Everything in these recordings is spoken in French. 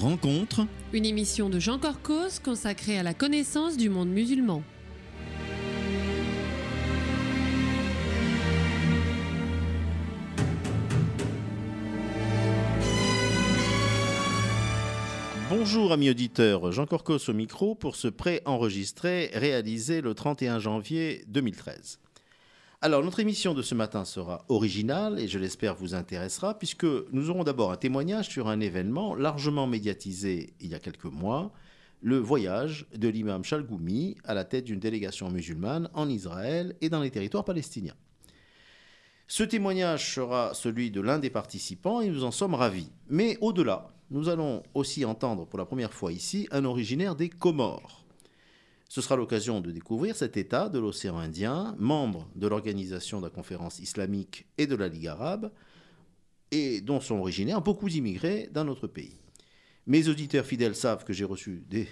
Rencontre, une émission de Jean Corcos consacrée à la connaissance du monde musulman. Bonjour amis auditeurs, Jean Corcos au micro pour ce pré-enregistré réalisé le 31 janvier 2013. Alors, notre émission de ce matin sera originale et je l'espère vous intéressera, puisque nous aurons d'abord un témoignage sur un événement largement médiatisé il y a quelques mois, le voyage de l'imam Chalgoumi à la tête d'une délégation musulmane en Israël et dans les territoires palestiniens. Ce témoignage sera celui de l'un des participants et nous en sommes ravis. Mais au-delà, nous allons aussi entendre pour la première fois ici un originaire des Comores. Ce sera l'occasion de découvrir cet État de l'océan Indien, membre de l'organisation de la conférence islamique et de la Ligue arabe, et dont sont originaires beaucoup d'immigrés dans notre pays. Mes auditeurs fidèles savent que j'ai reçu des,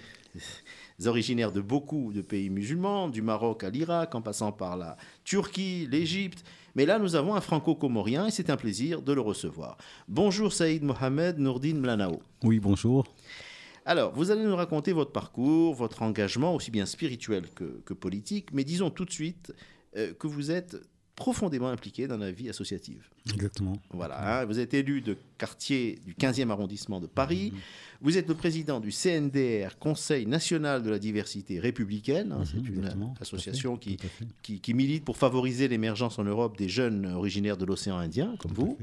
originaires de beaucoup de pays musulmans, du Maroc à l'Irak, en passant par la Turquie, l'Égypte. Mais là, nous avons un franco-comorien et c'est un plaisir de le recevoir. Bonjour Saïd Mohamed Nourdine Mlanao. Oui, bonjour. Alors, vous allez nous raconter votre parcours, votre engagement, aussi bien spirituel que, politique, mais disons tout de suite euh, que vous êtes profondément impliqué dans la vie associative. Exactement. Voilà, hein, vous êtes élu de quartier du 15e arrondissement de Paris. Mhm. Vous êtes le président du CNDR, Conseil national de la diversité républicaine. Hein, c'est mhm, une association qui, milite pour favoriser l'émergence en Europe des jeunes originaires de l'océan Indien, comme vous.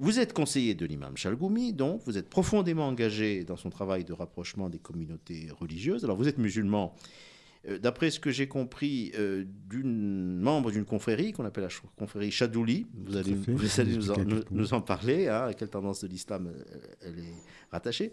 Vous êtes conseiller de l'imam Chalgoumi, donc vous êtes profondément engagé dans son travail de rapprochement des communautés religieuses. Alors vous êtes musulman, euh, d'après ce que j'ai compris euh, d'une membre d'une confrérie qu'on appelle la confrérie Chadouli, vous allez, nous, en, parler, hein, à quelle tendance de l'islam euh, elle est rattachée.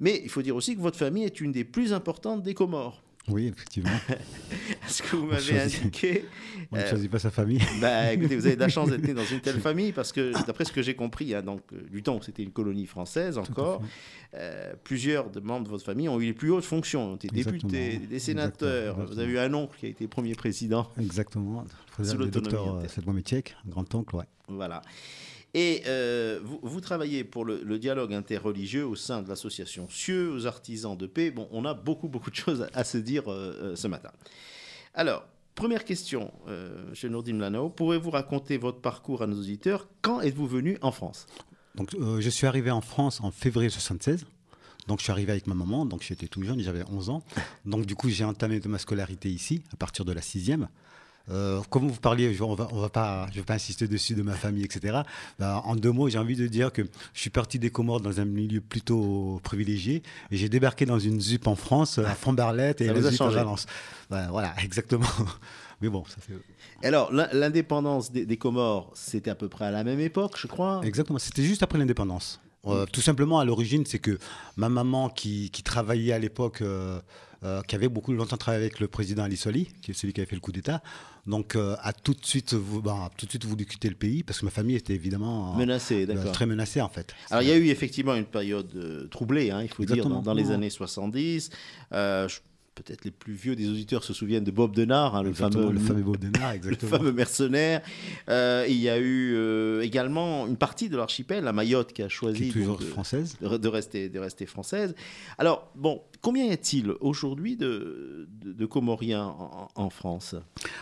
Mais il faut dire aussi que votre famille est une des plus importantes des Comores. Oui, effectivement. Ce que vous m'avez indiqué. On ne euh, choisit pas sa famille. bah, écoutez, vous avez de la chance d'être né dans une telle famille parce que, d'après ce que j'ai compris, hein, donc, euh, du temps où c'était une colonie française encore, euh, plusieurs membres de votre famille ont eu les plus hautes fonctions, ont été députés, des sénateurs. Vous avez eu un oncle qui a été premier président. Exactement, le président du docteur métier. grand-oncle, ouais. Voilà. Et euh, vous, travaillez pour le, dialogue interreligieux au sein de l'association Cieux, aux artisans de paix. Bon, on a beaucoup, beaucoup de choses à, se dire euh, euh, ce matin. Alors, première question, euh, chez Nourdim Lanao, pourrez vous raconter votre parcours à nos auditeurs Quand êtes-vous venu en France Donc, je suis arrivé en France en février 1976. Donc je suis arrivé avec ma maman, donc j'étais tout jeune, j'avais 11 ans. Donc du coup j'ai entamé de ma scolarité ici à partir de la sixième. Euh, comme vous parliez, on va, pas, je ne vais pas insister dessus de ma famille, etc. Ben, en deux mots, j'ai envie de dire que je suis parti des Comores dans un milieu plutôt privilégié. Et j'ai débarqué dans une ZUP en France, à ah. Fontbarlette et la ZUP en Valence. Ben, voilà, exactement. Mais bon, ça fait... Alors, l'indépendance des, Comores, c'était à peu près à la même époque, je crois. Exactement, c'était juste après l'indépendance. Euh, mm. tout simplement, à l'origine, c'est que ma maman, qui, travaillait à l'époque, euh, qui avait beaucoup longtemps travaillé avec le président Ali qui est celui qui avait fait le coup d'État, donc, euh, à tout de suite, vous bah, tout de suite vous quitter le pays parce que ma famille était évidemment euh, menacée, euh, très menacée en fait. Alors, il y a eu effectivement une période troublée, hein, il faut dire, dans, les mmh. années 70. je peut-être les plus vieux des auditeurs se souviennent de Bob Denard, hein, le, fameux, mercenaire. Euh, il y a eu euh, également une partie de l'archipel, la Mayotte, qui a choisi de, française. De, rester, française. Alors, bon, combien y a-t-il aujourd'hui de, Comoriens en, France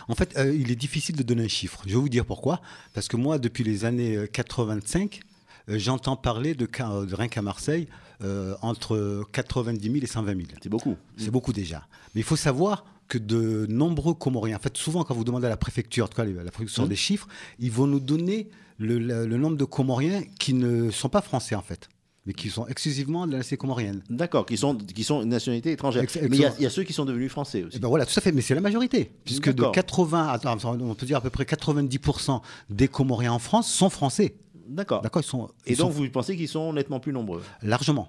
En fait, euh, il est difficile de donner un chiffre. Je vais vous dire pourquoi. Parce que moi, depuis les années 85, euh, j'entends parler de, de, rien qu'à Marseille, euh, entre 90 000 et 120 000. C'est beaucoup. C'est beaucoup déjà. Mais il faut savoir que de nombreux Comoriens, en fait, souvent quand vous demandez à la préfecture, en tout cas la préfecture mmh. des chiffres, ils vont nous donner le, nombre de Comoriens qui ne sont pas français, en fait mais qui sont exclusivement de la nationalité comorienne. D'accord, qui sont, qui sont une nationalité étrangère. mais il y, a ceux qui sont devenus français aussi. Eh ben voilà, tout à fait, mais c'est la majorité, puisque de 80, on peut dire à peu près 90% des Comoriens en France sont français. D'accord. D'accord, sont. et donc, vous pensez qu'ils sont nettement plus nombreux Largement.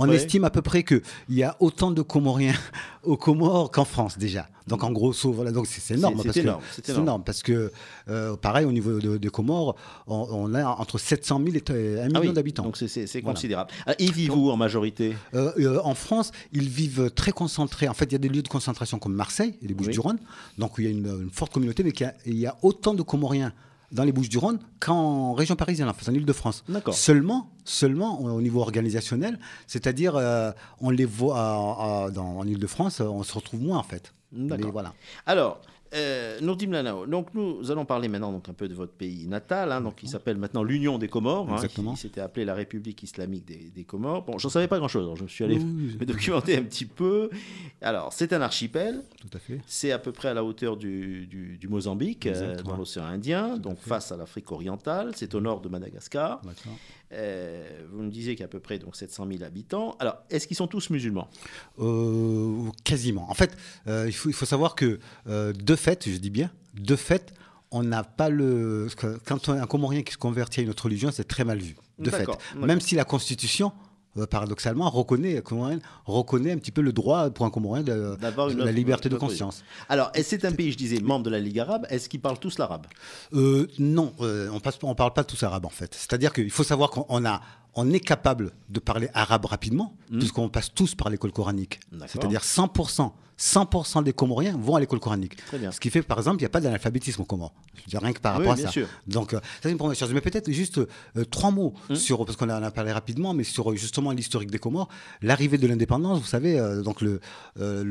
on estime à peu près qu'il y a autant de Comoriens aux Comores qu'en France déjà. Donc en gros, voilà, donc c'est énorme, C'est énorme, parce que euh, pareil au niveau des de Comores, on, a entre 700 000 et 1 ah million d'habitants. Donc c'est considérable. Ah, ils vivent où en majorité euh, euh, En France, ils vivent très concentrés. En fait, il y a des lieux de concentration comme Marseille et les Bouches-du-Rhône, donc il y a une, forte communauté, mais il y a autant de Comoriens dans les Bouches-du-Rhône qu'en région parisienne, en Île-de-France. Seulement, seulement euh, au niveau organisationnel, c'est-à-dire euh, on les voit euh, en Île-de-France, on se retrouve moins en fait. D'accord. Voilà. Alors, euh, Nourdim donc nous allons parler maintenant donc un peu de votre pays natal, hein, donc qui s'appelle maintenant l'Union des Comores, hein, qui, s'était appelé la République islamique des, Comores. Bon, j'en savais pas grand-chose, hein, je me suis allé me documenter un petit peu. Alors, c'est un archipel, c'est à peu près à la hauteur du, du, Mozambique, euh, dans l'océan Indien, donc face à l'Afrique orientale, c'est au nord de Madagascar. Euh, vous me disiez qu'à peu près donc 700 000 habitants. Alors, est-ce qu'ils sont tous musulmans euh, Quasiment. En fait, euh, il, faut, il, faut, savoir que de fait, je dis bien, de fait, on n'a pas le. Quand un Comorien qui se convertit à une autre religion, c'est très mal vu, de fait. Même si la Constitution euh, paradoxalement, reconnaît, euh, reconnaît un petit peu le droit pour un Comorien de, la liberté de conscience. Alors, c'est un pays, je disais, membre de la Ligue arabe. Est-ce qu'ils parlent tous l'arabe euh, Non, on ne parle pas tous l'arabe, en fait. C'est-à-dire qu'il faut savoir qu'on a on est capable de parler arabe rapidement, hmm. puisqu'on passe tous par l'école coranique. C'est-à-dire 100%, 100% des Comoriens vont à l'école coranique. Ce qui fait, par exemple, il n'y a pas d'analphabétisme au Comor. Je veux dire, rien que par rapport à ça. Donc, euh, ça, c'est une première chose. Mais peut-être juste euh, trois mots hmm. sur, parce qu'on en a parlé rapidement, mais sur euh, justement l'historique des Comores. L'arrivée de l'indépendance, vous savez, donc le,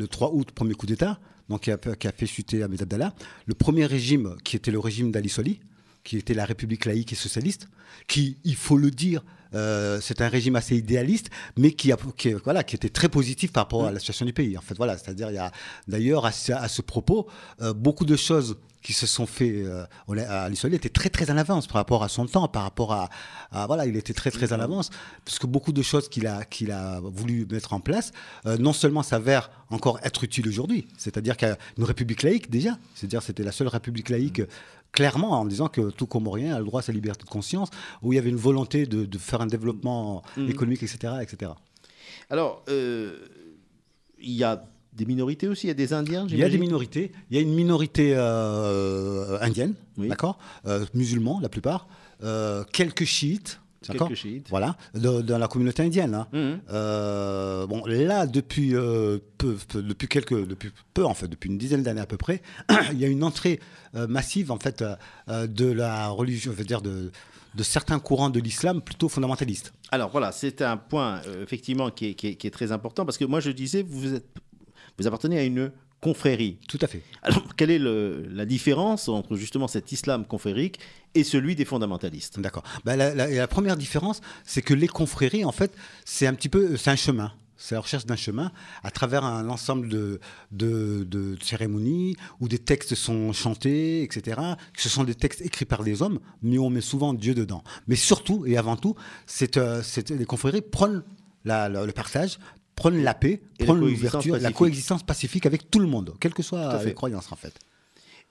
3 août, premier coup d'État, qui a, qui a, fait chuter Ahmed Abdallah. Le premier régime, qui était le régime d'Ali Soli, qui était la République laïque et socialiste, qui, il faut le dire, euh, c'est un régime assez idéaliste, mais qui, a, voilà, qui était très positif par rapport à la situation du pays. En fait, voilà, c'est-à-dire, il y a d'ailleurs à, ce propos euh, beaucoup de choses qui se sont fait euh, à l'Israël était très très en avance par rapport à son temps, par rapport à, voilà, il était très très en avance parce que beaucoup de choses qu'il a qu'il a voulu mettre en place non seulement s'avèrent encore être utiles aujourd'hui, c'est-à-dire qu'une république laïque déjà, c'est-à-dire c'était la seule république laïque mm clairement en disant que tout Comorien a le droit à sa liberté de conscience, où il y avait une volonté de, faire un développement mm. économique, etc. etc. Alors, euh, il y a des minorités aussi, il y a des Indiens Il y a des minorités. Il y a une minorité euh, indienne, d'accord euh, Musulmans, la plupart. quelques chiites. D'accord Voilà, dans la communauté indienne. Hein. Mhm. euh, bon, là, depuis, euh, peu, depuis, quelques, depuis peu, en fait, depuis une dizaine d'années à peu près, il y a une entrée euh, massive, en fait, euh, de la religion, je veux dire, de, de certains courants de l'islam plutôt fondamentalistes. Alors voilà, c'est un point, effectivement, qui est, qui, est, qui est, très important, parce que moi, je disais, vous, êtes, vous appartenez à une confrérie. Tout à fait. Alors, quelle est la différence entre justement cet islam confrérique et celui des fondamentalistes D'accord. Bah, la, première différence, c'est que les confréries, en fait, c'est un petit peu, c'est un chemin. C'est la recherche d'un chemin à travers un ensemble de, de, cérémonies où des textes sont chantés, etc. Ce sont des textes écrits par des hommes, mais on met souvent Dieu dedans. Mais surtout et avant tout, c'est, euh, les confréries prennent le partage, Prennent la paix, prennent l'ouverture, la coexistence pacifique avec tout le monde, quelles que soient les croyances en fait.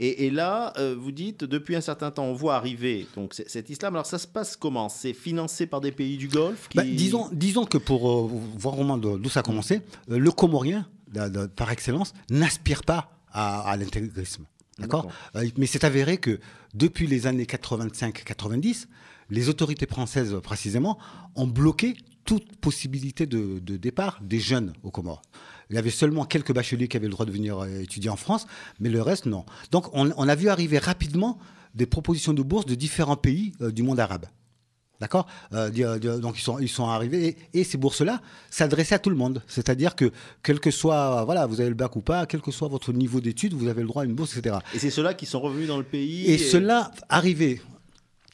Et, là, euh, vous dites, depuis un certain temps, on voit arriver donc, cet islam. Alors ça se passe comment C'est financé par des pays du Golfe bah, disons, disons que pour euh, voir vraiment d'où ça a mm. commencé, euh, le Comorien, par excellence, n'aspire pas à, à l'intégrisme. D'accord Mais c'est avéré que depuis les années 85-90, les autorités françaises précisément ont bloqué toute possibilité de, départ des jeunes aux Comores. Il y avait seulement quelques bacheliers qui avaient le droit de venir euh, étudier en France, mais le reste, non. Donc, on, a vu arriver rapidement des propositions de bourses de différents pays euh, du monde arabe. D'accord euh, Donc ils sont, ils sont arrivés et, ces bourses-là s'adressaient à tout le monde. C'est-à-dire que quel que soit, voilà, vous avez le bac ou pas, quel que soit votre niveau d'études, vous avez le droit à une bourse, etc. Et c'est ceux-là qui sont revenus dans le pays. Et, et... ceux-là arrivés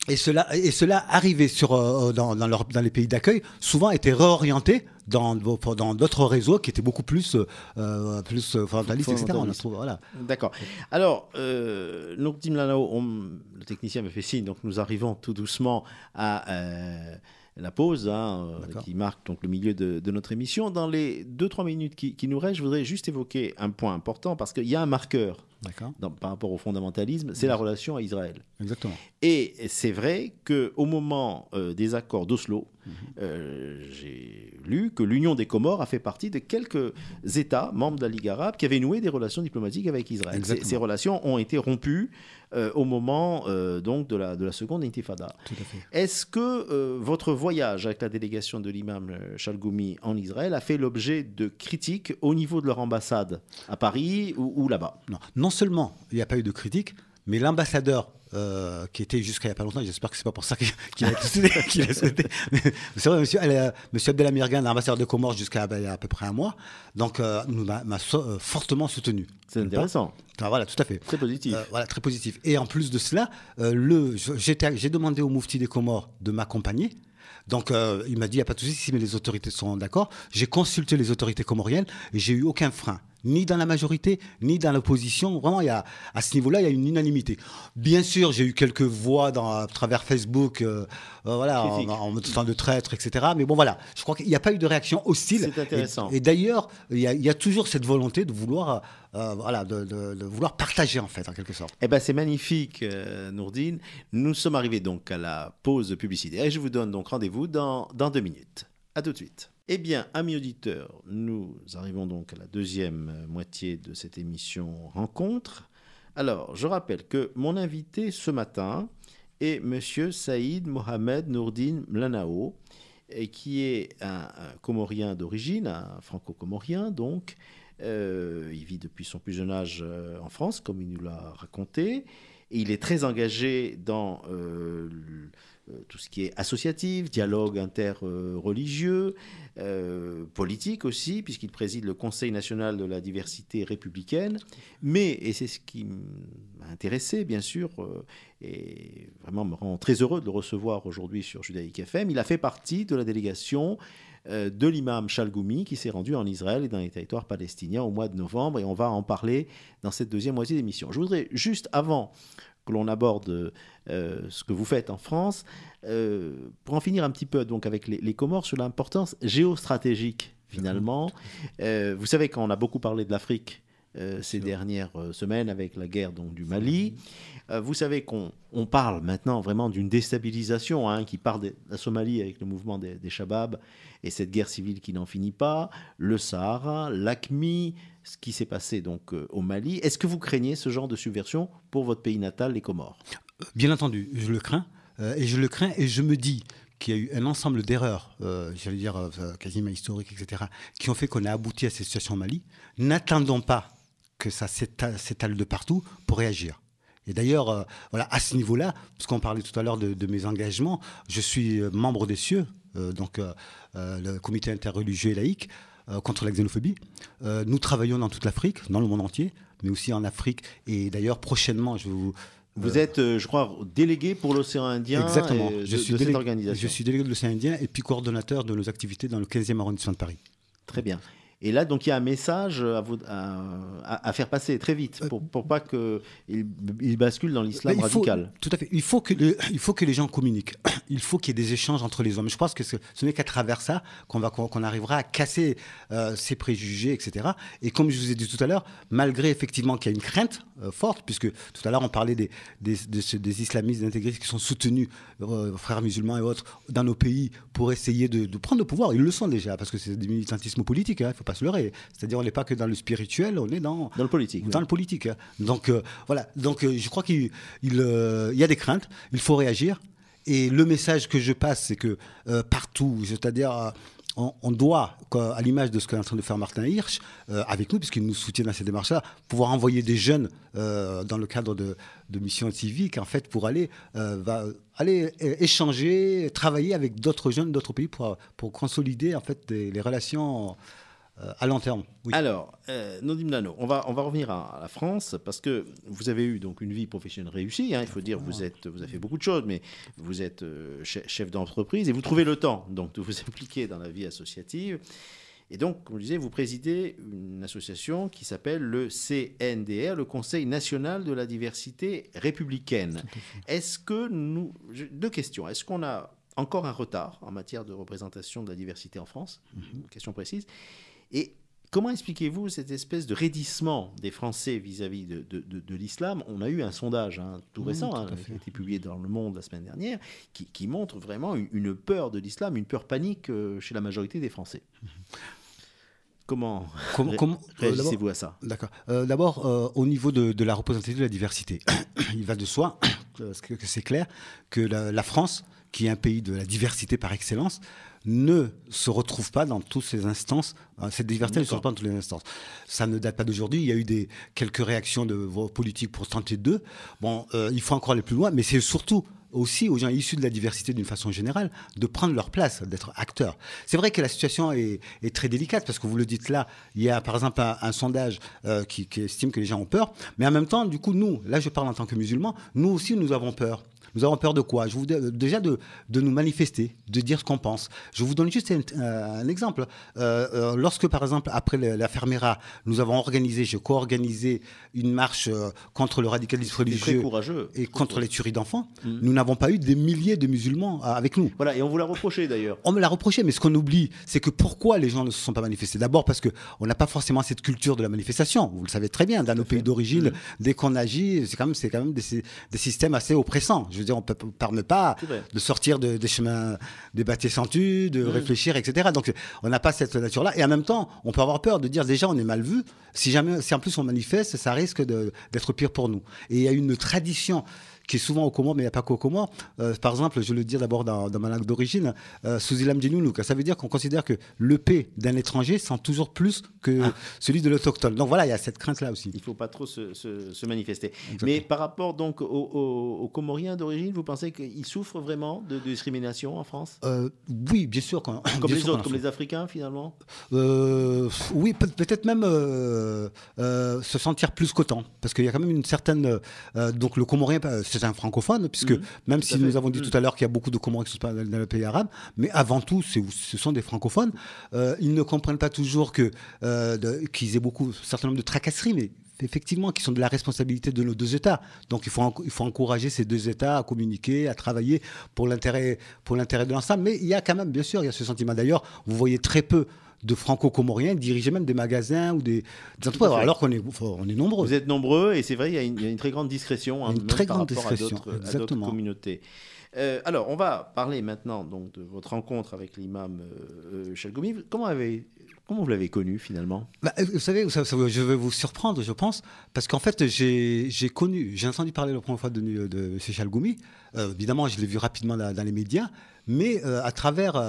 et cela, et cela sur, euh, euh, dans, dans, dans, les pays d'accueil, souvent était réorienté dans, dans d'autres réseaux qui étaient beaucoup plus, euh, euh fondamentalistes, etc. voilà. D'accord. Alors, euh, le technicien me fait signe, donc nous arrivons tout doucement à la pause, hein, euh, qui marque donc le milieu de, notre émission. Dans les 2-3 minutes qui, nous restent, je voudrais juste évoquer un point important parce qu'il y a un marqueur par rapport au fondamentalisme, c'est la relation à Israël. Exactement. Et c'est vrai qu'au moment euh, des accords d'Oslo, mhm. euh, j'ai lu que l'Union des Comores a fait partie de quelques États membres de la Ligue arabe qui avaient noué des relations diplomatiques avec Israël. ces relations ont été rompues euh, au moment euh, donc de la, de la seconde intifada. Est-ce que euh, votre voyage avec la délégation de l'imam Chalgoumi en Israël a fait l'objet de critiques au niveau de leur ambassade à Paris ou, là-bas Non, non seulement il n'y a pas eu de critiques, mais l'ambassadeur euh, qui était jusqu'à il n'y a pas longtemps, j'espère que c'est pas pour ça qu'il a, souhaité. c'est vrai, monsieur, elle, euh, monsieur Abdelhamirgan, l'ambassadeur de Comores jusqu'à bah, il y a à peu près un mois, donc euh, nous bah, m'a fortement soutenu. C'est intéressant. voilà, tout à fait. Très positif. voilà, très positif. Et en plus de cela, le, j'ai demandé au Moufti des Comores de m'accompagner. Donc, il m'a dit, il n'y a pas de souci, mais les autorités sont d'accord. J'ai consulté les autorités comoriennes et j'ai eu aucun frein ni dans la majorité, ni dans l'opposition. Vraiment, il à ce niveau-là, il y a une unanimité. Bien sûr, j'ai eu quelques voix dans, à travers Facebook, euh, euh, voilà, en, me de traître, etc. Mais bon, voilà, je crois qu'il n'y a pas eu de réaction hostile. C'est intéressant. Et, d'ailleurs, il y, a toujours cette volonté de vouloir, euh, voilà, de, vouloir partager, en fait, en quelque sorte. Eh bien, c'est magnifique, Nourdine. Nous sommes arrivés donc à la pause publicité. et je vous donne donc rendez-vous dans, dans deux minutes. À tout de suite. Eh bien, amis auditeurs, nous arrivons donc à la deuxième euh, moitié de cette émission Rencontre. Alors, je rappelle que mon invité ce matin est M. Saïd Mohamed Nourdine Mlanao, qui est un, Comorien d'origine, un franco-comorien donc. Euh, il vit depuis son plus jeune âge euh, en France, comme il nous l'a raconté il est très engagé dans euh, euh, tout ce qui est associatif, dialogue interreligieux, euh, politique aussi, puisqu'il préside le Conseil national de la diversité républicaine. Mais, et c'est ce qui m'a intéressé, bien sûr, et vraiment me rend très heureux de le recevoir aujourd'hui sur Judaïque FM, il a fait partie de la délégation euh, de l'imam Chalgoumi qui s'est rendu en Israël et dans les territoires palestiniens au mois de novembre. Et on va en parler dans cette deuxième moitié d'émission. Je voudrais juste avant que l'on aborde euh, ce que vous faites en France, euh, pour en finir un petit peu donc avec les, Comores sur l'importance géostratégique finalement. vous savez, qu'on a beaucoup parlé de l'Afrique euh, ces dernières euh, semaines avec la guerre donc, du Mali. Euh, vous savez qu'on on parle maintenant vraiment d'une déstabilisation hein, qui part de la Somalie avec le mouvement des, des et cette guerre civile qui n'en finit pas, le Sahara, l'ACMI, ce qui s'est passé donc au Mali. Est-ce que vous craignez ce genre de subversion pour votre pays natal, les Comores Bien entendu, je le crains. et je le crains et je me dis qu'il y a eu un ensemble d'erreurs, j'allais dire quasiment historiques, etc., qui ont fait qu'on a abouti à cette situation au Mali. N'attendons pas que ça s'étale de partout pour réagir. Et d'ailleurs, euh, voilà, à ce niveau-là, parce qu'on parlait tout à l'heure de, mes engagements, je suis euh, membre des cieux, euh, donc le comité interreligieux et laïque contre la xénophobie. nous travaillons dans toute l'Afrique, dans le monde entier, mais aussi en Afrique. Et d'ailleurs, prochainement, je vous... Vous êtes, je crois, délégué pour l'océan Indien. Exactement. je, suis délégué, je suis délégué de l'océan Indien et puis coordonnateur de nos activités dans le 15e arrondissement de Paris. Très bien. Et là, donc, il y a un message à, vous, à, faire passer très vite euh, pour, pour pas qu'il il bascule dans l'islam radical. tout à fait. Il faut, que il faut que les gens communiquent. Il faut qu'il y ait des échanges entre les hommes. Je pense que ce, n'est qu'à travers ça qu'on va qu'on arrivera à casser euh, ces préjugés, etc. Et comme je vous ai dit tout à l'heure, malgré effectivement qu'il y a une crainte euh, forte, puisque tout à l'heure on parlait des, des, des, islamistes intégristes qui sont soutenus, frères musulmans et autres, dans nos pays pour essayer de, prendre le pouvoir. Ils le sont déjà parce que c'est du militantisme politique. Hein, faut se leurrer. C'est-à-dire, on n'est pas que dans le spirituel, on est dans. le politique. Dans le politique. Donc, euh, voilà. Donc, euh, je crois qu'il euh, il, y a des craintes. Il faut réagir. Et le message que je passe, c'est que partout, c'est-à-dire. On, doit, à l'image de ce qu'est en train de faire Martin Hirsch, avec nous, puisqu'il nous soutient dans ces démarches-là, pouvoir envoyer des jeunes dans le cadre de, missions civiques, en fait, pour aller, aller échanger, travailler avec d'autres jeunes d'autres pays pour, pour consolider, en fait, les relations. Euh, à long terme. Alors, euh, Nodim Nano, on va, on va revenir à, la France parce que vous avez eu donc une vie professionnelle réussie. Hein, il faut dire, vous, êtes, vous avez fait beaucoup de choses, mais vous êtes euh, chef, d'entreprise et vous trouvez le temps donc, de vous impliquer dans la vie associative. Et donc, comme je disais, vous présidez une association qui s'appelle le CNDR, le Conseil national de la diversité républicaine. Est-ce que nous. Deux questions. Est-ce qu'on a encore un retard en matière de représentation de la diversité en France mhm. Question précise. Et Comment expliquez-vous cette espèce de raidissement des Français vis-à-vis de, de, de, l'islam On a eu un sondage hein, tout récent, hein, qui a été publié dans Le Monde la semaine dernière, qui, qui montre vraiment une, peur de l'islam, une peur panique euh, chez la majorité des Français. Comment, comment, euh, réagissez-vous à ça D'accord. Euh, d'abord, au niveau de, de la représentation de la diversité, il va de soi que c'est clair que la, France, qui est un pays de la diversité par excellence, ne se retrouve pas dans toutes ces instances. Euh, cette diversité ne se retrouve pas dans toutes les instances. Ça ne date pas d'aujourd'hui. Il y a eu des, quelques réactions de vos politiques pour tenter d'eux. Bon, euh, il faut encore aller plus loin, mais c'est surtout aussi aux gens issus de la diversité d'une façon générale de prendre leur place, d'être acteurs. C'est vrai que la situation est, très délicate parce que vous le dites là, il y a par exemple un, sondage euh, qui, qui, estime que les gens ont peur, mais en même temps, du coup, nous, là je parle en tant que musulman nous aussi nous avons peur. Nous avons peur de quoi je vous, Déjà de, de, nous manifester, de dire ce qu'on pense. Je vous donne juste un, exemple. Euh, euh, lorsque, par exemple, après la Fermera, nous avons organisé, j'ai co-organisé une marche euh, contre le radicalisme religieux et contre les tueries d'enfants, mm. nous n'avons pas eu des milliers de musulmans avec nous. Voilà, et on vous l'a reproché d'ailleurs. On me l'a reproché, mais ce qu'on oublie, c'est que pourquoi les gens ne se sont pas manifestés D'abord parce qu'on n'a pas forcément cette culture de la manifestation. Vous le savez très bien, dans nos pays d'origine, mm. dès qu'on agit, c'est quand, quand, même des, des systèmes assez oppressants veux dire, on ne permet pas de sortir des chemins, des sans tu, de mmh. réfléchir, etc. Donc, on n'a pas cette nature-là. Et en même temps, on peut avoir peur de dire déjà, on est mal vu. Si jamais, si en plus on manifeste, ça risque d'être pire pour nous. Et il y a une tradition qui est souvent au Comores, mais il n'y a pas qu'au Comores. Euh, par exemple, je le dire d'abord dans, ma langue d'origine, euh, sous Ilam Ça veut dire qu'on considère que le paix d'un étranger sent toujours plus que ah. celui de l'autochtone. Donc voilà, il y a cette crainte-là aussi. Il ne faut pas trop se, manifester. Mais par rapport donc aux, Comoriens d'origine, vous pensez qu'ils souffrent vraiment de, discrimination en France euh, Oui, bien sûr. comme les autres, comme les Africains finalement Oui, peut-être même se sentir plus qu'autant. Parce qu'il y a quand même une certaine. donc le Comorien, un francophone, puisque mhm. même si nous avons dit tout mhm. à l'heure qu'il y a beaucoup de communs qui sont dans le pays arabe, mais avant tout, ce sont des francophones. Euh, ils ne comprennent pas toujours que euh, qu'ils aient beaucoup, un certain nombre de tracasseries, mais effectivement, qui sont de la responsabilité de nos deux États. Donc il faut, il faut encourager ces deux États à communiquer, à travailler pour l'intérêt de l'ensemble. Mais il y a quand même, bien sûr, il y a ce sentiment. D'ailleurs, vous voyez très peu de franco-comoriens dirigeaient même des magasins ou des, entreprises, alors qu'on est, on est nombreux. Vous êtes nombreux, et c'est vrai, il y, a une, très grande discrétion, une très grande discrétion, hein, à d'autres communautés. Euh, alors, on va parler maintenant donc, de votre rencontre avec l'imam euh, euh, Chalgoumi. Comment, avez, comment vous l'avez connu finalement bah, Vous savez, je vais vous surprendre, je pense, parce qu'en fait, j'ai connu, j'ai entendu parler la première fois de, de, Chalgoumi. évidemment, je l'ai vu rapidement dans, les médias, mais à travers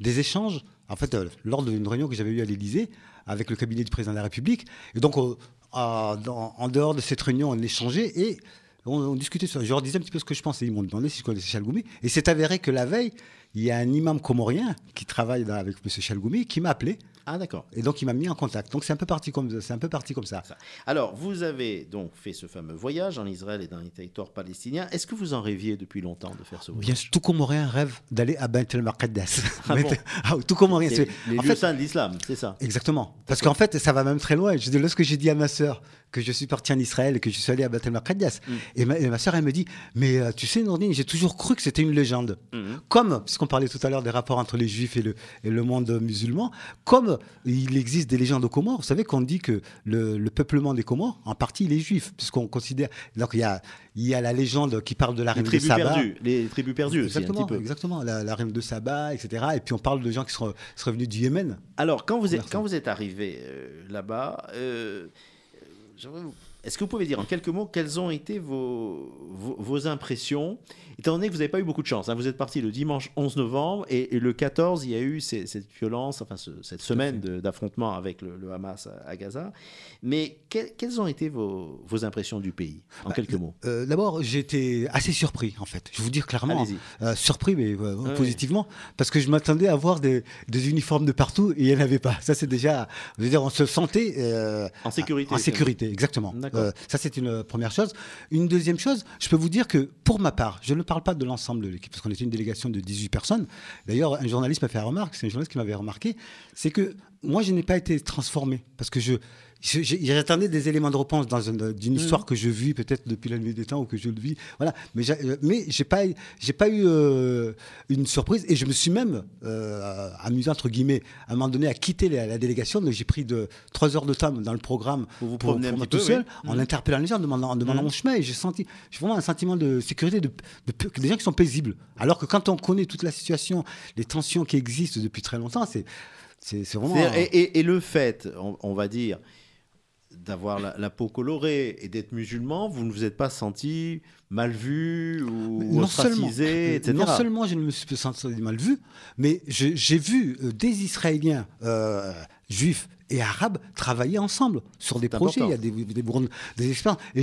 des échanges en fait, euh, lors d'une réunion que j'avais eue à l'Élysée avec le cabinet du président de la République. Et donc, euh, en dehors de cette réunion, on échangeait et on, discutait sur. Je leur disais un petit peu ce que je pensais. Ils m'ont demandé si je connaissais Chalgoumi. Et c'est avéré que la veille, il y a un imam comorien qui travaille avec M. Chalgoumi qui m'a appelé ah d'accord. Et donc il m'a mis en contact. Donc c'est un peu parti comme c'est un peu parti comme ça. Alors vous avez donc fait ce fameux voyage en Israël et dans les territoires palestiniens. Est-ce que vous en rêviez depuis longtemps de faire ce voyage Bien sûr, tout un rêve d'aller à Beit ah el ah tout Ah tout Les, les en fait, l'islam, c'est ça. Exactement. Parce qu'en fait ça va même très loin. Je dis lorsque j'ai dit à ma sœur, que je suis parti en Israël et que je suis allé à Bethel Makadias. Mm. Et, ma, sœur soeur, elle me dit Mais euh, tu sais, Nourdine, j'ai toujours cru que c'était une légende. Mm. Comme, puisqu'on parlait tout à l'heure des rapports entre les juifs et le, et le monde musulman, comme il existe des légendes aux Comores, vous savez qu'on dit que le, le, peuplement des Comores, en partie, les juifs, puisqu'on considère. Donc il y a, y a la légende qui parle de la reine de Saba. les tribus perdues, exactement. Exactement, la, reine de Saba, etc. Et puis on parle de gens qui seraient, venus du Yémen. Alors, quand vous, êtes, quand vous êtes arrivé euh, là-bas, euh, je vais vous est-ce que vous pouvez dire en quelques mots quelles ont été vos, vos, impressions, étant donné que vous n'avez pas eu beaucoup de chance hein. Vous êtes parti le dimanche 11 novembre et, le 14, il y a eu cette violence, enfin cette semaine d'affrontement avec le, Hamas à, Gaza. Mais quelles ont été vos, vos, impressions du pays, en bah, quelques euh, mots euh, D'abord, j'étais assez surpris, en fait. Je vais vous dire clairement, euh, surpris, mais positivement, parce que je m'attendais à voir des, uniformes de partout et il n'y en avait pas. Ça, c'est déjà. Je veux dire, on se sentait. en sécurité. En sécurité, exactement. Euh, ça, c'est une euh, première chose. Une deuxième chose, je peux vous dire que pour ma part, je ne parle pas de l'ensemble de l'équipe, parce qu'on était une délégation de 18 personnes. D'ailleurs, un journaliste m'a fait remarquer, remarque, c'est un journaliste qui m'avait remarqué, c'est que moi, je n'ai pas été transformé, parce que je, J'attendais des éléments de réponse dans une, d'une mm. histoire que je vis peut-être depuis la nuit des temps ou que je le vis. Voilà. Mais je euh, mais j'ai pas, j'ai pas eu euh, une surprise et je me suis même euh, amusé entre guillemets à un moment donné à quitter la, délégation. j'ai pris de trois heures de temps dans le programme pour, tout seul, en mm. interpellant les gens, en demandant, en demandant mm. mon chemin. Et j'ai senti, vraiment un sentiment de sécurité, de, des gens qui sont paisibles. Alors que quand on connaît toute la situation, les tensions qui existent depuis très longtemps, c'est vraiment. et, le fait, on va dire d'avoir la, peau colorée et d'être musulman, vous ne vous êtes pas senti mal vu ou non ostracisé, etc. Non seulement je ne me suis pas senti mal vu, mais j'ai vu euh, des Israéliens euh, juifs et arabes travaillaient ensemble sur des projets. Il y a des, des, expériences. Et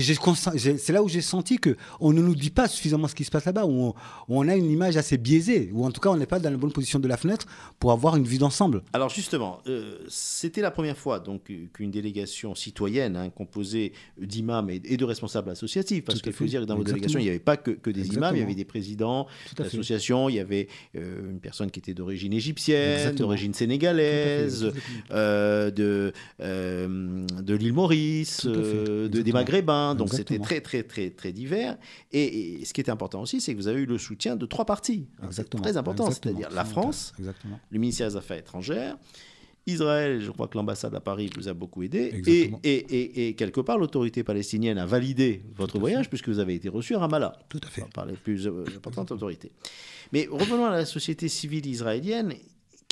c'est là où j'ai senti qu'on ne nous dit pas suffisamment ce qui se passe là-bas, où, on a une image assez biaisée, ou en tout cas on n'est pas dans la bonne position de la fenêtre pour avoir une vue d'ensemble. Alors justement, euh, c'était la première fois donc euh, qu'une délégation citoyenne hein, composée d'imams et, de responsables associatifs, parce qu'il faut dire que dans vos délégations, il n'y avait pas que, des imams, il y avait des présidents d'associations, il y avait euh, une personne qui était d'origine égyptienne, d'origine sénégalaise, euh, de, euh, de l'île Maurice, euh, de, des Maghrébins. Donc c'était très, très, très, très divers. Et, ce qui était important aussi, c'est que vous avez eu le soutien de trois parties. Hein, exactement. Très important, c'est-à-dire la France, le ministère des Affaires étrangères. Israël, je crois que l'ambassade à Paris vous a beaucoup aidé. Et, et, et, quelque part, l'autorité palestinienne a validé votre voyage puisque vous avez été reçu à Ramallah. Tout à fait. Par les plus euh, importantes autorités. Mais revenons à la société civile israélienne.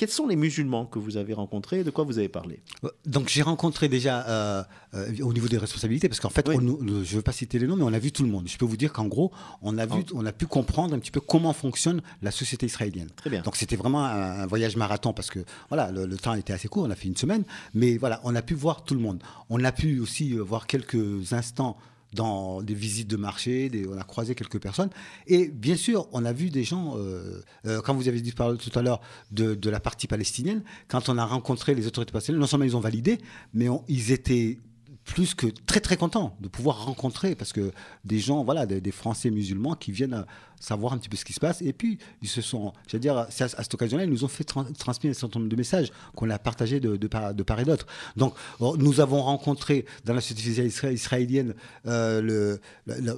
Quels sont les musulmans que vous avez rencontrés de quoi vous avez parlé Donc j'ai rencontré déjà euh, euh, au niveau des responsabilités, parce qu'en fait, je ne veux pas citer les noms, mais on a vu tout le monde. Je peux vous dire qu'en gros, on a, vu, oh. on a pu comprendre un petit peu comment fonctionne la société israélienne. Très bien. Donc c'était vraiment un, voyage marathon, parce que voilà, le, le, temps était assez court, on a fait une semaine, mais voilà, on a pu voir tout le monde. On a pu aussi euh, voir quelques instants dans des visites de marché, on a croisé quelques personnes. Et bien sûr, on a vu des gens, euh, euh, quand vous avez dit tout à l'heure de, la partie palestinienne, quand on a rencontré les autorités palestiniennes, non seulement ils ont validé, mais ils étaient plus que très très contents de pouvoir rencontrer, parce que des gens, voilà, des, des Français musulmans qui viennent... À, euh, savoir un petit peu ce qui se passe. Et puis, ils se sont, cest à dire, à, cette occasion-là, ils nous ont fait transmettre un certain nombre de messages qu'on a partagés de, de, part et d'autre. Donc, nous avons rencontré dans la société israélienne, euh, le,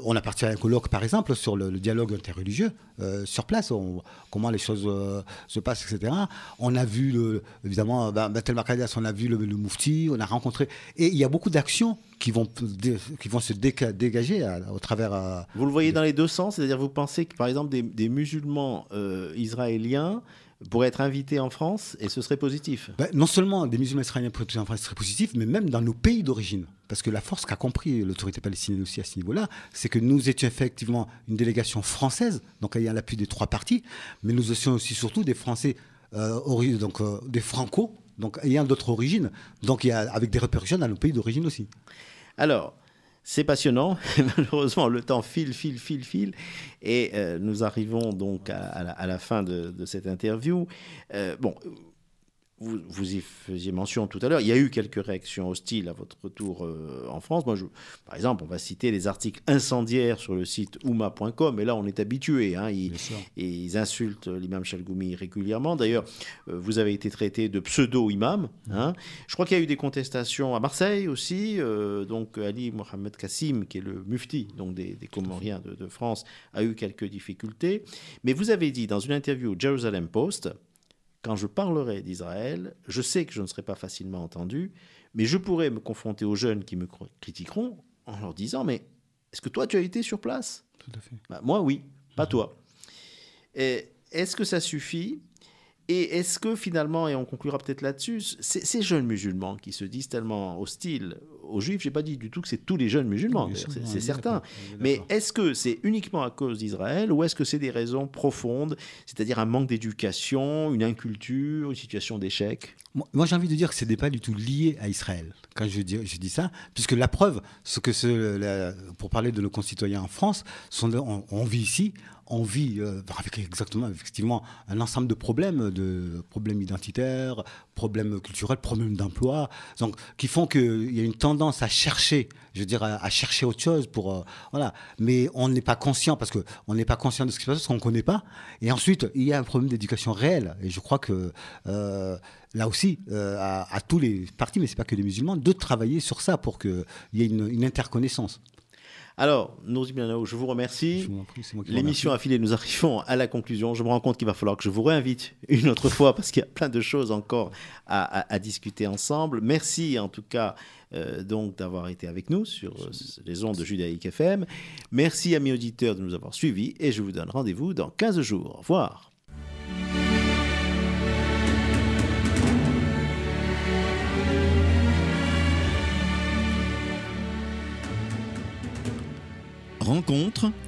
on a parti à un colloque, par exemple, sur le, dialogue interreligieux euh, sur place, comment les choses euh, se passent, etc. On a vu, évidemment, Batel on a vu le, Moufti, bah, on a rencontré. Et il y a beaucoup d'actions qui vont, qui vont se dégager au travers. Euh, vous le voyez dans les deux sens, c'est-à-dire vous pensez que par exemple des, musulmans euh, israéliens pourraient être invités en France et ce serait positif ben, Non seulement des musulmans israéliens pourraient être en France, ce serait positif, mais même dans nos pays d'origine. Parce que la force qu'a compris l'autorité palestinienne aussi à ce niveau-là, c'est que nous étions effectivement une délégation française, donc ayant l'appui des trois parties, mais nous étions aussi surtout des Français, euh, donc des Franco, donc ayant d'autres origines, donc il avec des répercussions dans nos pays d'origine aussi. Alors, c'est passionnant. Malheureusement, le temps file, file, file, file. Et euh, nous arrivons donc à, la, fin de, cette interview. Euh, bon, vous, y faisiez mention tout à l'heure, il y a eu quelques réactions hostiles à votre retour euh, en France. Moi, par exemple, on va citer les articles incendiaires sur le site ouma.com, et là, on est habitué. Hein. ils, ils insultent l'imam Chalgoumi régulièrement. D'ailleurs, euh, vous avez été traité de pseudo-imam. Mmh. Hein. Je crois qu'il y a eu des contestations à Marseille aussi. Euh, donc, Ali Mohamed Kassim, qui est le mufti donc des, des Comoriens de, de France, a eu quelques difficultés. Mais vous avez dit dans une interview au Jerusalem Post, quand je parlerai d'Israël, je sais que je ne serai pas facilement entendu, mais je pourrai me confronter aux jeunes qui me critiqueront en leur disant Mais est-ce que toi, tu as été sur place Tout à fait. Bah, moi, oui, pas mmh. toi. Et est-ce que ça suffit et est-ce que finalement, et on conclura peut-être là-dessus, ces jeunes musulmans qui se disent tellement hostiles aux juifs, j'ai pas dit du tout que c'est tous les jeunes musulmans, c'est certain, mais est-ce que c'est uniquement à cause d'Israël ou est-ce que c'est des raisons profondes, c'est-à-dire un manque d'éducation, une inculture, une situation d'échec Moi, j'ai envie de dire que ce n'est pas du tout lié à Israël, quand je dis, ça, puisque la preuve, ce que pour parler de nos concitoyens en France, sont, on vit ici, on vit euh, avec exactement, effectivement, un ensemble de problèmes, de problèmes identitaires, problèmes culturels, problèmes d'emploi, donc qui font qu'il euh, y a une tendance à chercher, je veux dire, à, chercher autre chose pour, euh, voilà. Mais on n'est pas conscient parce que on n'est pas conscient de ce qui se passe parce qu'on ne connaît pas. Et ensuite, il y a un problème d'éducation réelle. Et je crois que là aussi, à, tous les partis, mais c'est pas que les musulmans, de travailler sur ça pour qu'il y ait une interconnaissance. Alors, Nourdi Milano, je vous remercie. L'émission a filé, nous arrivons à la conclusion. Je me rends compte qu'il va falloir que je vous réinvite une autre fois parce qu'il y a plein de choses encore à, discuter ensemble. Merci en tout cas euh, donc d'avoir été avec nous sur euh, les ondes de Judaïque FM. Merci à mes auditeurs de nous avoir suivis et je vous donne rendez-vous dans 15 jours. Au revoir.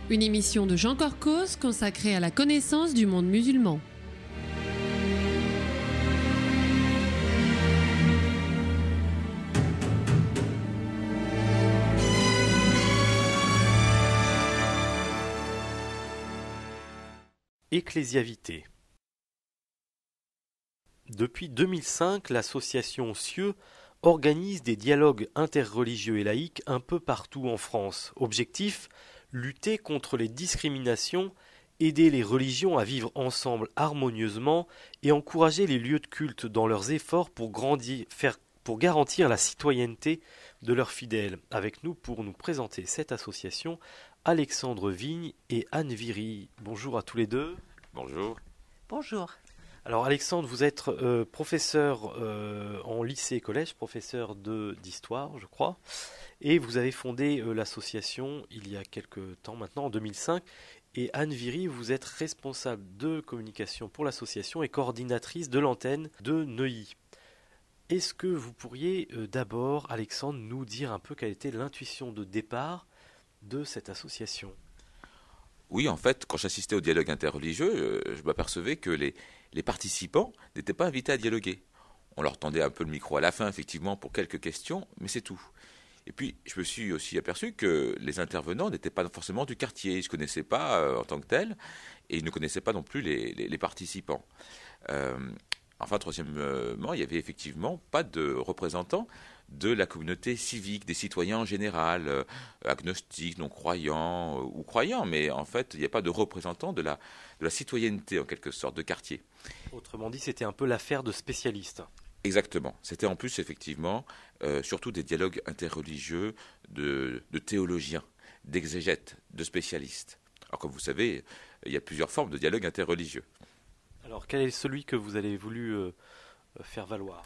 Une émission de Jean Corcos consacrée à la connaissance du monde musulman. Ecclésiavité. Depuis 2005, l'association Cieux organise des dialogues interreligieux et laïques un peu partout en France. Objectif lutter contre les discriminations, aider les religions à vivre ensemble harmonieusement et encourager les lieux de culte dans leurs efforts pour faire, pour garantir la citoyenneté de leurs fidèles. Avec nous pour nous présenter cette association, Alexandre Vigne et Anne Viry. Bonjour à tous les deux. Bonjour. Bonjour. Alors Alexandre, vous êtes euh, professeur euh, en lycée et collège, professeur d'histoire, je crois, et vous avez fondé euh, l'association il y a quelques temps maintenant, en 2005. Et Anne Viry, vous êtes responsable de communication pour l'association et coordinatrice de l'antenne de Neuilly. Est-ce que vous pourriez d'abord, Alexandre, nous dire un peu quelle était l'intuition de départ de cette association oui, en fait, quand j'assistais au dialogue interreligieux, euh, je m'apercevais que les, participants n'étaient pas invités à dialoguer. On leur tendait un peu le micro à la fin, effectivement, pour quelques questions, mais c'est tout. Et puis, je me suis aussi aperçu que les intervenants n'étaient pas forcément du quartier, ils ne se connaissaient pas euh, en tant que tels, et ils ne connaissaient pas non plus les, participants. Euh, enfin, troisièmement, il n'y avait effectivement pas de représentants de la communauté civique, des citoyens en général, euh, agnostiques, non-croyants euh, ou croyants, mais en fait, il n'y a pas de représentant de la, citoyenneté, en quelque sorte, de quartier. Autrement dit, c'était un peu l'affaire de spécialistes. Exactement. C'était en plus, effectivement, euh, surtout des dialogues interreligieux de, théologiens, d'exégètes, de spécialistes. Alors, comme vous savez, il y a plusieurs formes de dialogues interreligieux. Alors, quel est celui que vous avez voulu faire valoir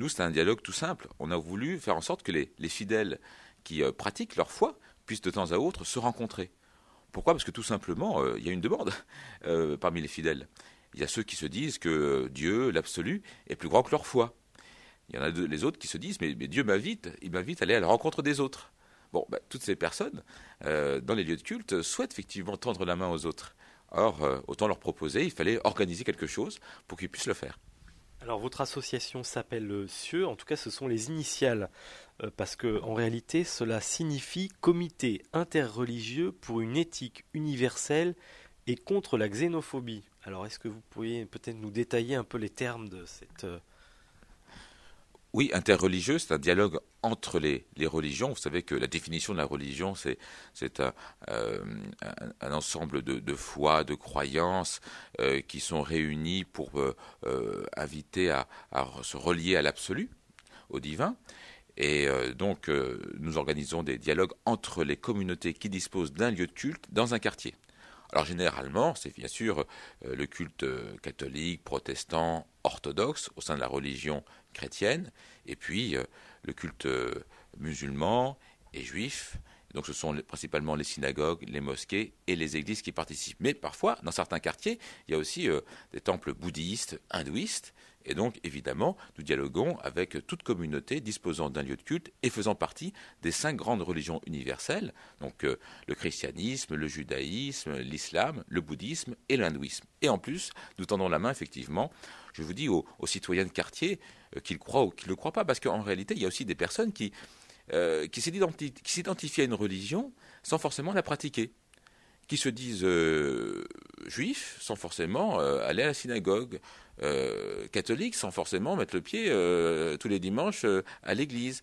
nous, c'est un dialogue tout simple. On a voulu faire en sorte que les, fidèles qui euh, pratiquent leur foi puissent de temps à autre se rencontrer. Pourquoi Parce que tout simplement, euh, il y a une demande euh, parmi les fidèles. Il y a ceux qui se disent que Dieu, l'absolu, est plus grand que leur foi. Il y en a les autres qui se disent, mais, Dieu m'invite, il m'invite à aller à la rencontre des autres. Bon, bah, toutes ces personnes, dans les lieux de culte, souhaitent effectivement tendre la main aux autres. Or, autant leur proposer, il fallait organiser quelque chose pour qu'ils puissent le faire. Alors votre association s'appelle euh, Cieux, en tout cas ce sont les initiales, euh, parce qu'en réalité cela signifie Comité interreligieux pour une éthique universelle et contre la xénophobie. Alors est-ce que vous pourriez peut-être nous détailler un peu les termes de cette, euh, oui, interreligieux, c'est un dialogue entre les, religions. Vous savez que la définition de la religion, c'est, euh, un, ensemble de, foi, de croyances euh, qui sont réunies pour euh, inviter à, à, se relier à l'absolu, au divin. Et donc, nous organisons des dialogues entre les communautés qui disposent d'un lieu de culte dans un quartier. Alors généralement, c'est bien sûr euh, le culte euh, catholique, protestant, orthodoxe au sein de la religion chrétienne, et puis euh, le culte musulman et juif. Donc ce sont principalement les synagogues, les mosquées et les églises qui participent. Mais parfois, dans certains quartiers, il y a aussi des temples bouddhistes, hindouistes, et donc, évidemment, nous dialoguons avec toute communauté disposant d'un lieu de culte et faisant partie des cinq grandes religions universelles, donc euh, le christianisme, le judaïsme, l'islam, le bouddhisme et l'hindouisme. Et en plus, nous tendons la main, effectivement, je vous dis, aux, citoyens de quartier, euh, qu'ils croient ou qu'ils ne le croient pas, parce qu'en réalité, il y a aussi des personnes qui, euh, qui s'identifient à une religion sans forcément la pratiquer qui se disent juifs sans forcément aller à la synagogue, euh, catholiques sans forcément mettre le pied euh, tous les dimanches euh, à l'église.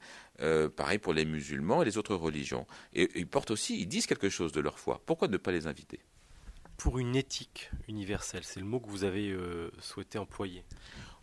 pareil pour les musulmans et les autres religions. Et, ils portent aussi, ils disent quelque chose de leur foi. Pourquoi ne pas les inviter Pour une éthique universelle, c'est le mot que vous avez souhaité employer.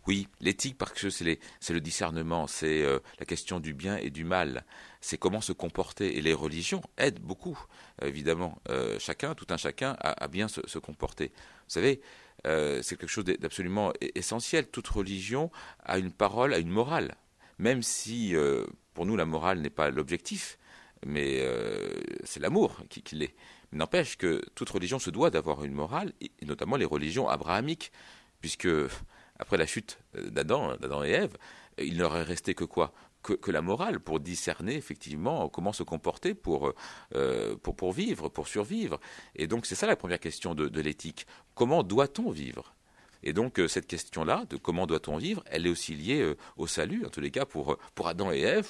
Oui, l'éthique, parce que c'est le discernement, c'est la question du bien et du mal, c'est comment se comporter. Et les religions aident beaucoup, évidemment, chacun, tout un chacun, à, bien se, comporter. Vous savez, euh, c'est quelque chose d'absolument e-, essentiel. Toute religion a une parole, a une morale. Même si euh, pour nous la morale n'est pas l'objectif, mais euh, c'est l'amour qui, l'est. n'empêche que toute religion se doit d'avoir une morale, et notamment les religions abrahamiques, puisque après la chute d'Adam, et Ève, il n'aurait resté que quoi que, la morale pour discerner effectivement comment se comporter euh, pour, pour, vivre, pour survivre. Et donc c'est ça la première question de, l'éthique. Comment doit-on vivre et donc euh, cette question-là, de comment doit-on vivre, elle est aussi liée euh, au salut, en tous les cas pour, pour Adam et Ève,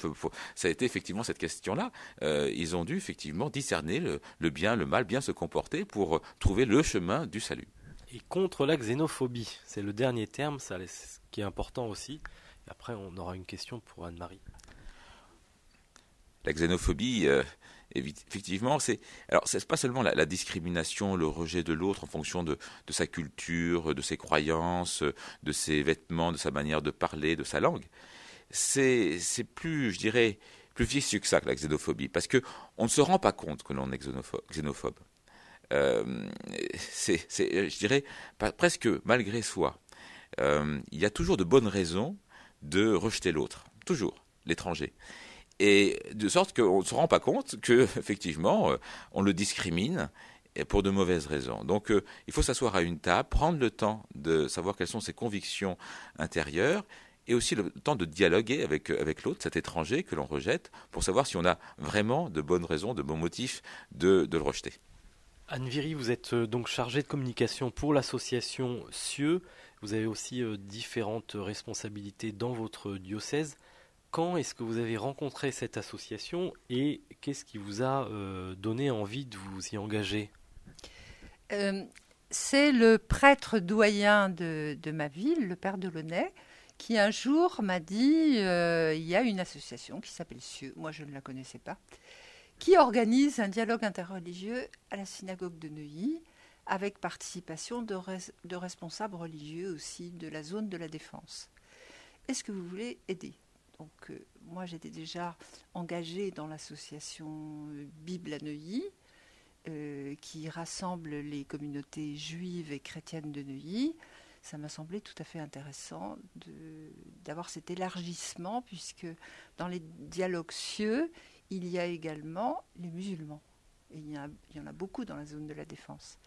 ça a été effectivement cette question-là. ils ont dû effectivement discerner le, bien, le mal, bien se comporter pour trouver le chemin du salut. Et contre la xénophobie, c'est le dernier terme, ça, ce qui est important aussi. Après, on aura une question pour Anne-Marie. La xénophobie, euh, effectivement, c'est alors c'est pas seulement la, discrimination, le rejet de l'autre en fonction de, sa culture, de ses croyances, de ses vêtements, de sa manière de parler, de sa langue. C'est plus, je dirais, plus vicieux que ça que la xénophobie, parce que on ne se rend pas compte que l'on est xénophobe. Euh, c'est, je dirais, presque malgré soi. Euh, il y a toujours de bonnes raisons de rejeter l'autre, toujours, l'étranger. Et de sorte qu'on ne se rend pas compte qu'effectivement, euh, on le discrimine pour de mauvaises raisons. Donc euh, il faut s'asseoir à une table, prendre le temps de savoir quelles sont ses convictions intérieures et aussi le temps de dialoguer avec, euh, avec l'autre, cet étranger que l'on rejette, pour savoir si on a vraiment de bonnes raisons, de bons motifs de, de le rejeter. Anne Viry, vous êtes donc chargée de communication pour l'association CIEUX. Vous avez aussi euh, différentes responsabilités dans votre diocèse. Quand est-ce que vous avez rencontré cette association et qu'est-ce qui vous a euh, donné envie de vous y engager euh, C'est le prêtre doyen de, ma ville, le père Delaunay, qui un jour m'a dit il y a une association qui s'appelle Cieux, moi je ne la connaissais pas, qui organise un dialogue interreligieux à la synagogue de Neuilly avec participation de, responsables religieux aussi de la zone de la défense. Est-ce que vous voulez aider donc euh, moi j'étais déjà engagée dans l'association euh, Bible à Neuilly, euh, qui rassemble les communautés juives et chrétiennes de Neuilly. Ça m'a semblé tout à fait intéressant d'avoir cet élargissement, puisque dans les dialogues cieux, il y a également les musulmans. il y en a beaucoup dans la zone de la défense.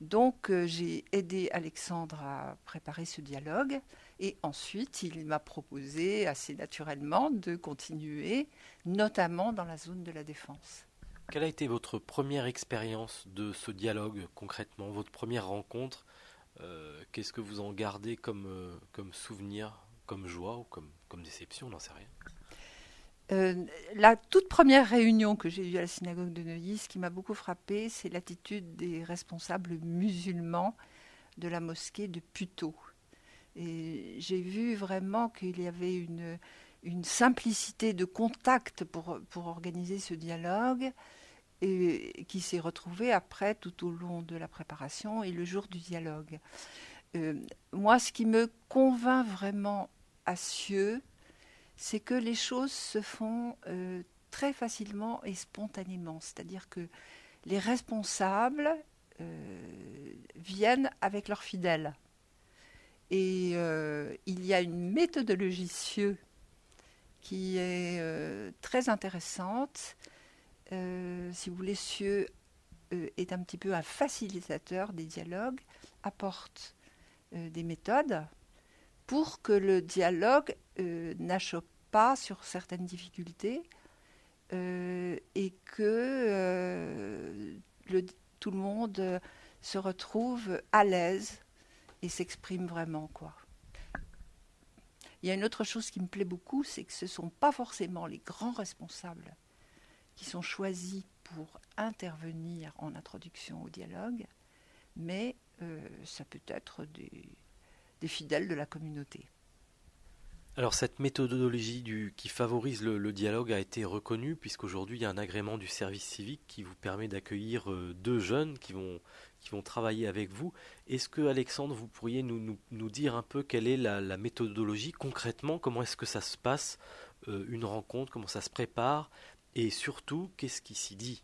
Donc euh, j'ai aidé Alexandre à préparer ce dialogue et ensuite il m'a proposé assez naturellement de continuer, notamment dans la zone de la défense. Quelle a été votre première expérience de ce dialogue concrètement, votre première rencontre euh, Qu'est-ce que vous en gardez euh, comme, souvenir, comme joie ou comme, comme déception, on n'en sait rien euh, la toute première réunion que j'ai eue à la synagogue de Neuilly, ce qui m'a beaucoup frappé, c'est l'attitude des responsables musulmans de la mosquée de Puteaux. Et j'ai vu vraiment qu'il y avait une, simplicité de contact pour, organiser ce dialogue et qui s'est retrouvée après tout au long de la préparation et le jour du dialogue. Euh, moi, ce qui me convainc vraiment à Cieux, c'est que les choses se font euh, très facilement et spontanément. C'est-à-dire que les responsables euh, viennent avec leurs fidèles. Et euh, il y a une méthodologie cieux qui est très intéressante. si vous voulez, cieux est un petit peu un facilitateur des dialogues, apporte des méthodes pour que le dialogue euh, n'achoppe pas sur certaines difficultés euh, et que euh, tout le monde se retrouve à l'aise et s'exprime vraiment quoi. Il y a une autre chose qui me plaît beaucoup, c'est que ce ne sont pas forcément les grands responsables qui sont choisis pour intervenir en introduction au dialogue, mais ça peut être des, des fidèles de la communauté. Alors cette méthodologie qui favorise le, dialogue a été reconnue puisqu'aujourd'hui il y a un agrément du service civique qui vous permet d'accueillir euh, deux jeunes qui vont, qui vont travailler avec vous. Est-ce que Alexandre, vous pourriez nous, nous, dire un peu quelle est la, méthodologie concrètement Comment est-ce que ça se passe euh, une rencontre Comment ça se prépare Et surtout, qu'est-ce qui s'y dit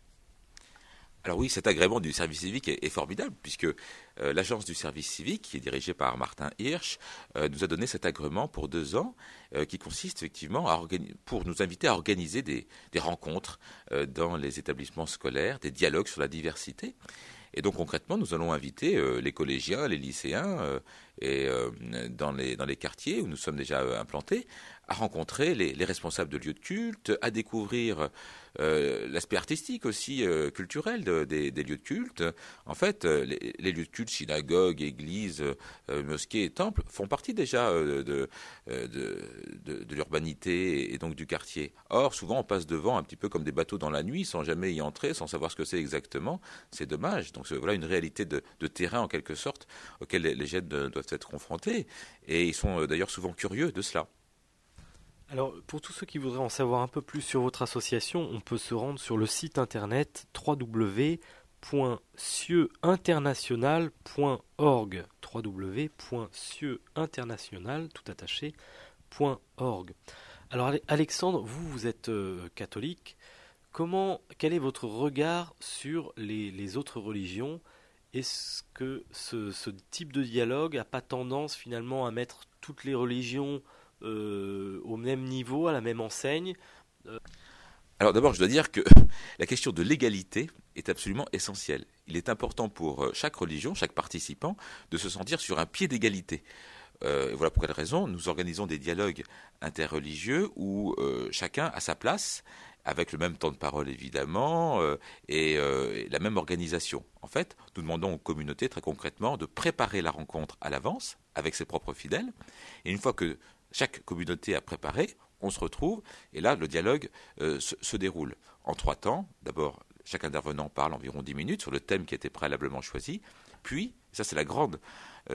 alors oui, cet agrément du service civique est, formidable, puisque euh, l'agence du service civique, qui est dirigée par Martin Hirsch, euh, nous a donné cet agrément pour deux ans, euh, qui consiste effectivement à pour nous inviter à organiser des, des rencontres dans les établissements scolaires, des dialogues sur la diversité. Et donc concrètement, nous allons inviter les collégiens, les lycéens, et euh, dans, les, dans les quartiers où nous sommes déjà euh, implantés, à rencontrer les, responsables de lieux de culte, à découvrir euh, l'aspect artistique aussi, culturel des, des, lieux de culte. En fait, les, lieux de culte, synagogues, églises, mosquée, mosquées et temples font partie déjà de, de, de l'urbanité et donc du quartier. Or, souvent, on passe devant un petit peu comme des bateaux dans la nuit, sans jamais y entrer, sans savoir ce que c'est exactement. C'est dommage. Donc, voilà une réalité de, terrain, en quelque sorte, auquel les, les jets doivent être confrontés, et ils sont euh, d'ailleurs souvent curieux de cela. Alors, pour tous ceux qui voudraient en savoir un peu plus sur votre association, on peut se rendre sur le site internet www.cieuxinternational.org www.cieuxinternational, tout Alors, Alexandre, vous, vous êtes euh, catholique. Comment, quel est votre regard sur les autres religions est-ce que ce, type de dialogue n'a pas tendance finalement à mettre toutes les religions euh, au même niveau, à la même enseigne euh. Alors d'abord, je dois dire que la question de l'égalité est absolument essentielle. Il est important pour euh, chaque religion, chaque participant, de se sentir sur un pied d'égalité. voilà pour quelle raison nous organisons des dialogues interreligieux où chacun a sa place avec le même temps de parole évidemment, euh, euh, et, la même organisation. En fait, nous demandons aux communautés très concrètement de préparer la rencontre à l'avance avec ses propres fidèles, et une fois que chaque communauté a préparé, on se retrouve, et là le dialogue euh, se, déroule en trois temps. D'abord, chaque intervenant parle environ dix minutes sur le thème qui a été préalablement choisi, puis, ça c'est la grande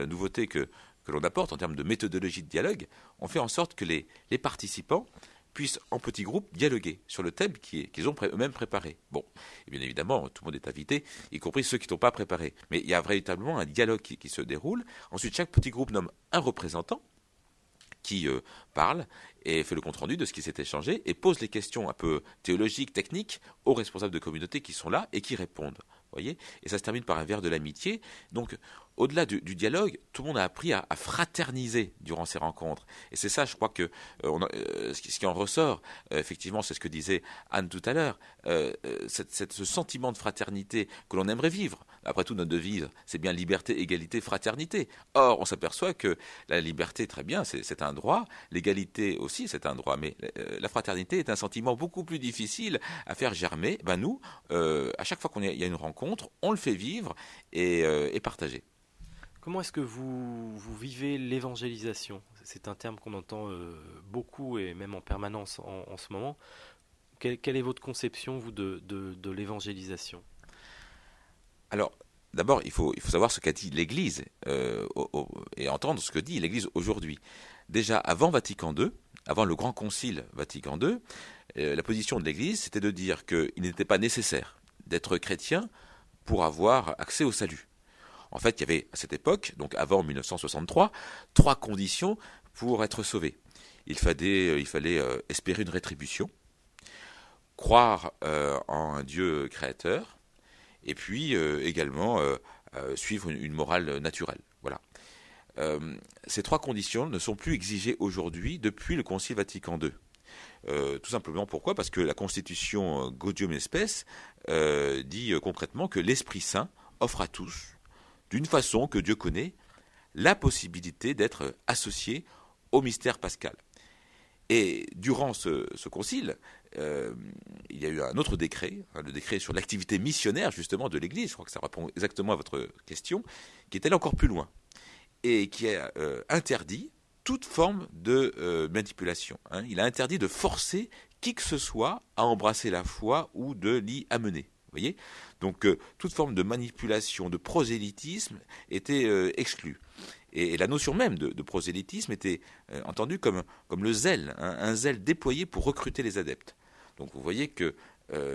nouveauté que, que l'on apporte en termes de méthodologie de dialogue, on fait en sorte que les, les participants puissent en petits groupes dialoguer sur le thème qu'ils ont eux-mêmes préparé. Bon, bien évidemment, tout le monde est invité, y compris ceux qui n'ont pas préparé. Mais il y a véritablement un dialogue qui, se déroule. Ensuite, chaque petit groupe nomme un représentant qui euh, parle et fait le compte-rendu de ce qui s'est échangé et pose les questions un peu théologiques, techniques aux responsables de communauté qui sont là et qui répondent. Voyez et ça se termine par un verre de l'amitié. Donc, au-delà du, dialogue, tout le monde a appris à, fraterniser durant ces rencontres. Et c'est ça, je crois que euh, euh, ce, qui, en ressort, euh, effectivement, c'est ce que disait Anne tout à l'heure, ce sentiment de fraternité que l'on aimerait vivre. Après tout, notre devise, c'est bien liberté, égalité, fraternité. Or, on s'aperçoit que la liberté, très bien, c'est un droit, l'égalité aussi, c'est un droit, mais la fraternité est un sentiment beaucoup plus difficile à faire germer. Ben, nous, à chaque fois qu'il y a une rencontre, on le fait vivre et, et partager. Comment est-ce que vous, vous vivez l'évangélisation C'est un terme qu'on entend euh, beaucoup et même en permanence en, ce moment. Quelle, est votre conception, vous, de, l'évangélisation Alors, d'abord, il faut, il faut, savoir ce qu'a dit l'Église euh, et entendre ce que dit l'Église aujourd'hui. Déjà, avant Vatican II, avant le grand concile Vatican II, euh, la position de l'Église, c'était de dire qu'il n'était pas nécessaire d'être chrétien pour avoir accès au salut. En fait, il y avait à cette époque, donc avant 1963, trois conditions pour être sauvé. Il fallait, euh, euh, espérer une rétribution, croire euh, en un Dieu créateur, et puis également suivre une, morale naturelle. Voilà. ces trois conditions ne sont plus exigées aujourd'hui depuis le Concile Vatican II. tout simplement pourquoi Parce que la Constitution Gaudium Espèce dit concrètement que l'Esprit Saint offre à tous, d'une façon que Dieu connaît, la possibilité d'être associé au mystère pascal. Et durant ce, concile, euh, il y a eu un autre décret, hein, le décret sur l'activité missionnaire justement de l'Église, je crois que ça répond exactement à votre question, qui est allé encore plus loin et qui a euh, interdit toute forme de euh, manipulation. Hein. Il a interdit de forcer qui que ce soit à embrasser la foi ou de l'y amener voyez Donc euh, toute forme de manipulation, de prosélytisme était euh, exclue. Et, la notion même de, prosélytisme était euh, entendue comme, comme le zèle, hein, un zèle déployé pour recruter les adeptes. Donc vous voyez que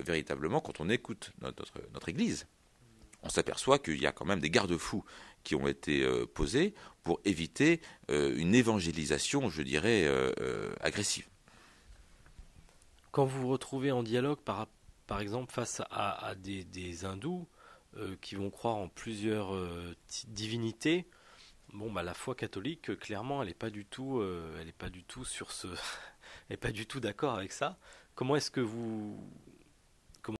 véritablement, quand on écoute notre, notre, Église, on s'aperçoit qu'il y a quand même des garde-fous qui ont été posés pour éviter une évangélisation, je dirais, agressive quand vous vous retrouvez en dialogue par, rapport par exemple, face à, des, hindous euh, qui vont croire en plusieurs euh, divinités, bon, bah, la foi catholique, euh, clairement, elle n'est pas du tout, elle est pas du tout sur ce, elle est pas du tout d'accord avec ça. Comment est-ce que vous,